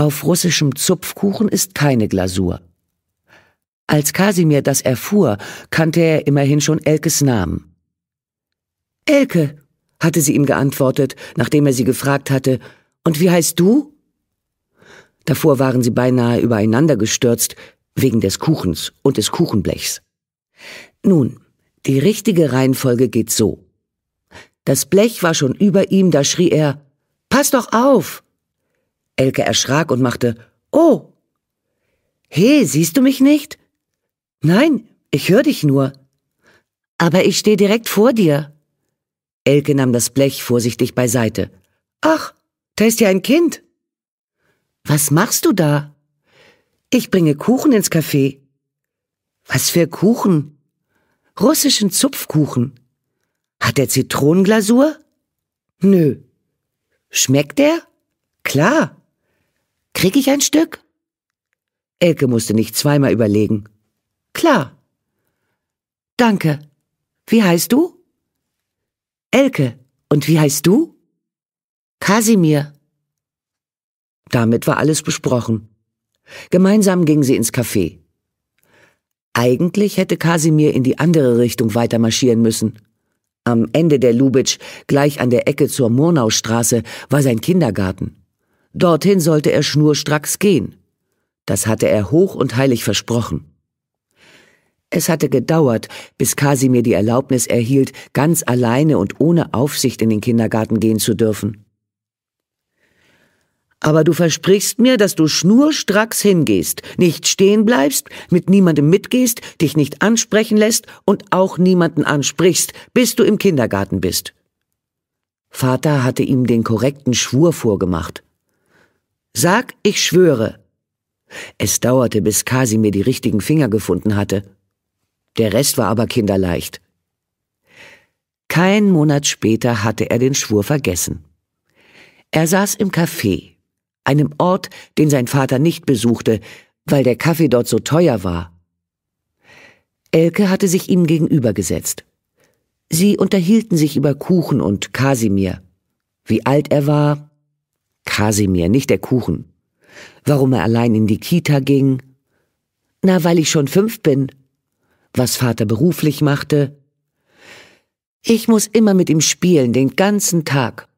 Auf russischem Zupfkuchen ist keine Glasur. Als Kasimir das erfuhr, kannte er immerhin schon Elkes Namen. Elke, hatte sie ihm geantwortet, nachdem er sie gefragt hatte, und wie heißt du? Davor waren sie beinahe übereinander gestürzt, wegen des Kuchens und des Kuchenblechs. Nun, die richtige Reihenfolge geht so. Das Blech war schon über ihm, da schrie er, Pass doch auf! Elke erschrak und machte Oh. He, siehst du mich nicht? Nein, ich höre dich nur. Aber ich stehe direkt vor dir. Elke nahm das Blech vorsichtig beiseite. Ach, da ist ja ein Kind. Was machst du da? Ich bringe Kuchen ins Café. Was für Kuchen? Russischen Zupfkuchen. Hat er Zitronenglasur? Nö. Schmeckt der? Klar. Krieg ich ein Stück? Elke musste nicht zweimal überlegen. Klar. Danke. Wie heißt du? Elke. Und wie heißt du? Kasimir. Damit war alles besprochen. Gemeinsam gingen sie ins Café. Eigentlich hätte Kasimir in die andere Richtung weiter marschieren müssen. Am Ende der Lubitsch, gleich an der Ecke zur Murnaustraße, war sein Kindergarten. Dorthin sollte er schnurstracks gehen. Das hatte er hoch und heilig versprochen. Es hatte gedauert, bis Kasimir die Erlaubnis erhielt, ganz alleine und ohne Aufsicht in den Kindergarten gehen zu dürfen. Aber du versprichst mir, dass du schnurstracks hingehst, nicht stehen bleibst, mit niemandem mitgehst, dich nicht ansprechen lässt und auch niemanden ansprichst, bis du im Kindergarten bist. Vater hatte ihm den korrekten Schwur vorgemacht. Sag, ich schwöre. Es dauerte, bis Kasimir die richtigen Finger gefunden hatte. Der Rest war aber kinderleicht. Kein Monat später hatte er den Schwur vergessen. Er saß im Café, einem Ort, den sein Vater nicht besuchte, weil der Kaffee dort so teuer war. Elke hatte sich ihm gegenübergesetzt. Sie unterhielten sich über Kuchen und Kasimir. Wie alt er war, Kasimir, nicht der Kuchen. Warum er allein in die Kita ging? Na, weil ich schon fünf bin. Was Vater beruflich machte. Ich muss immer mit ihm spielen, den ganzen Tag.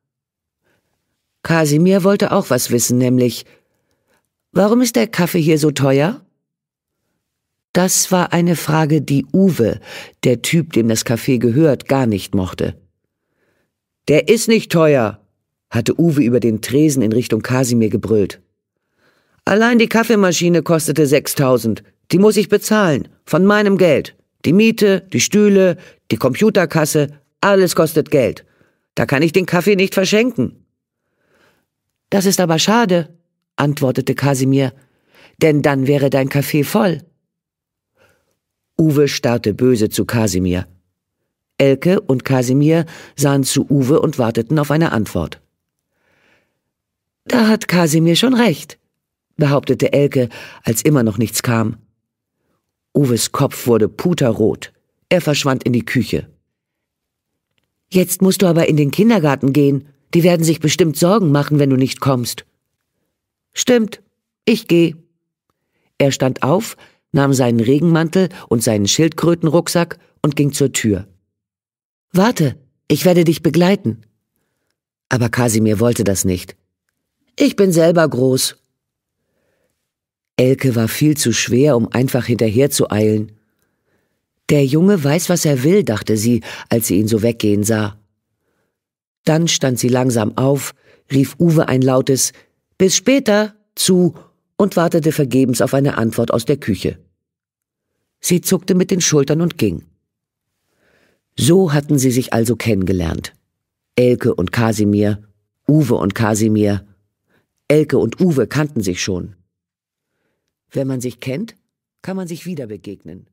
Kasimir wollte auch was wissen, nämlich, warum ist der Kaffee hier so teuer? Das war eine Frage, die Uwe, der Typ, dem das Kaffee gehört, gar nicht mochte. Der ist nicht teuer, hatte Uwe über den Tresen in Richtung Kasimir gebrüllt. Allein die Kaffeemaschine kostete 6000. Die muss ich bezahlen. Von meinem Geld. Die Miete, die Stühle, die Computerkasse, alles kostet Geld. Da kann ich den Kaffee nicht verschenken. Das ist aber schade, antwortete Kasimir, denn dann wäre dein Kaffee voll. Uwe starrte böse zu Kasimir. Elke und Kasimir sahen zu Uwe und warteten auf eine Antwort. Da hat Kasimir schon recht, behauptete Elke, als immer noch nichts kam. Uwes Kopf wurde puterrot. Er verschwand in die Küche. Jetzt musst du aber in den Kindergarten gehen. Die werden sich bestimmt Sorgen machen, wenn du nicht kommst. Stimmt, ich geh. Er stand auf, nahm seinen Regenmantel und seinen Schildkrötenrucksack und ging zur Tür. Warte, ich werde dich begleiten. Aber Kasimir wollte das nicht. Ich bin selber groß. Elke war viel zu schwer, um einfach hinterher zu eilen. Der Junge weiß, was er will, dachte sie, als sie ihn so weggehen sah. Dann stand sie langsam auf, rief Uwe ein lautes Bis später zu und wartete vergebens auf eine Antwort aus der Küche. Sie zuckte mit den Schultern und ging. So hatten sie sich also kennengelernt. Elke und Kasimir, Uwe und Kasimir, Elke und Uwe kannten sich schon. Wenn man sich kennt, kann man sich wieder begegnen.